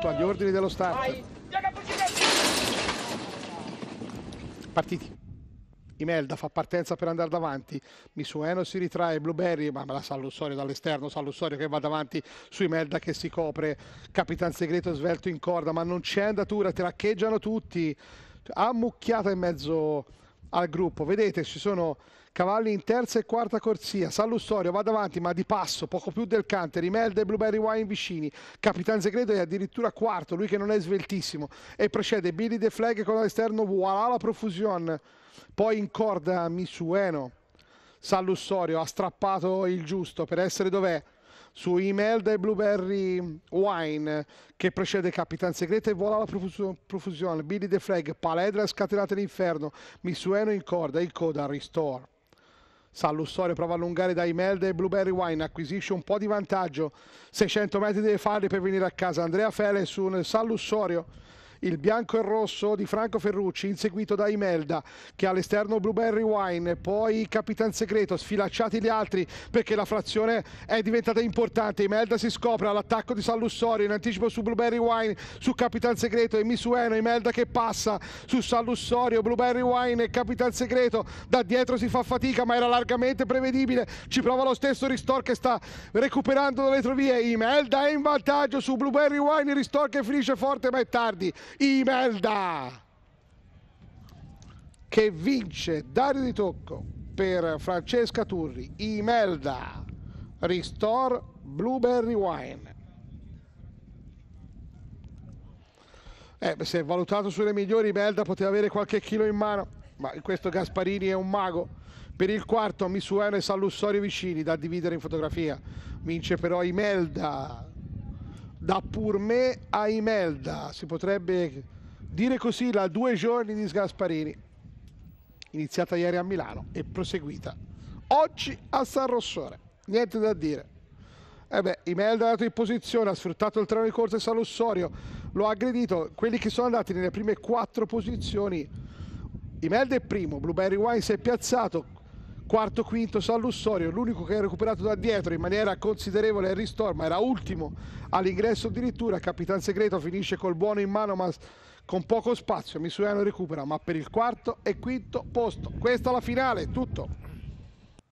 pronto agli ordini dello start. Partiti. Imelda fa partenza per andare davanti, Misueno si ritrae, Blueberry, ma la Sallussorio dall'esterno, Sallussorio che va davanti su Imelda che si copre, Capitan Segreto svelto in corda, ma non c'è andatura, traccheggiano tutti, ammucchiata in mezzo al gruppo. Vedete, ci sono cavalli in terza e quarta corsia. Sallustorio va davanti, ma di passo, poco più del cante. Rimelda e Blueberry Wine vicini. Capitan Segreto è addirittura quarto, lui che non è sveltissimo. E precede Billy the Flag con all'esterno. Voilà la profusion. Poi in corda Misueno. Sallustorio ha strappato il giusto per essere dov'è su Imelda e Blueberry Wine che precede Capitan Segreto e vola la profusione, Billy the Flag, Paledra scatenata l'inferno, Misueno in corda, in coda, Restore. Sallussorio prova a allungare da Imelda e Blueberry Wine, acquisisce un po' di vantaggio, 600 metri deve farli per venire a casa, Andrea Fele su Sallussorio il bianco e rosso di Franco Ferrucci, inseguito da Imelda che all'esterno Blueberry Wine, poi Capitan Segreto, sfilacciati gli altri perché la frazione è diventata importante. Imelda si scopre all'attacco di Sallussorio in anticipo su Blueberry Wine, su Capitan Segreto e Misueno. Imelda che passa su Sallussorio, Blueberry Wine e Capitan Segreto. Da dietro si fa fatica, ma era largamente prevedibile. Ci prova lo stesso Ristor che sta recuperando dalle retrovie. Imelda è in vantaggio su Blueberry Wine. Ristor che finisce forte, ma è tardi. Imelda che vince Dario di Tocco per Francesca Turri Imelda Restore Blueberry Wine eh, se valutato sulle migliori Imelda poteva avere qualche chilo in mano ma questo Gasparini è un mago per il quarto Misueno e Sallussorio vicini da dividere in fotografia vince però Imelda da Purme a Imelda, si potrebbe dire così la due giorni di Sgasparini, iniziata ieri a Milano e proseguita oggi a San Rossore, niente da dire. Eh beh, Imelda è andato in posizione, ha sfruttato il treno di corsa di Salussorio, lo ha aggredito, quelli che sono andati nelle prime quattro posizioni, Imelda è primo, Blueberry Wine si è piazzato, quarto quinto San Lussorio, l'unico che ha recuperato da dietro in maniera considerevole è Henry ma era ultimo all'ingresso addirittura, Capitan Segreto finisce col buono in mano ma con poco spazio, Misuiano recupera ma per il quarto e quinto posto, questa è la finale, tutto.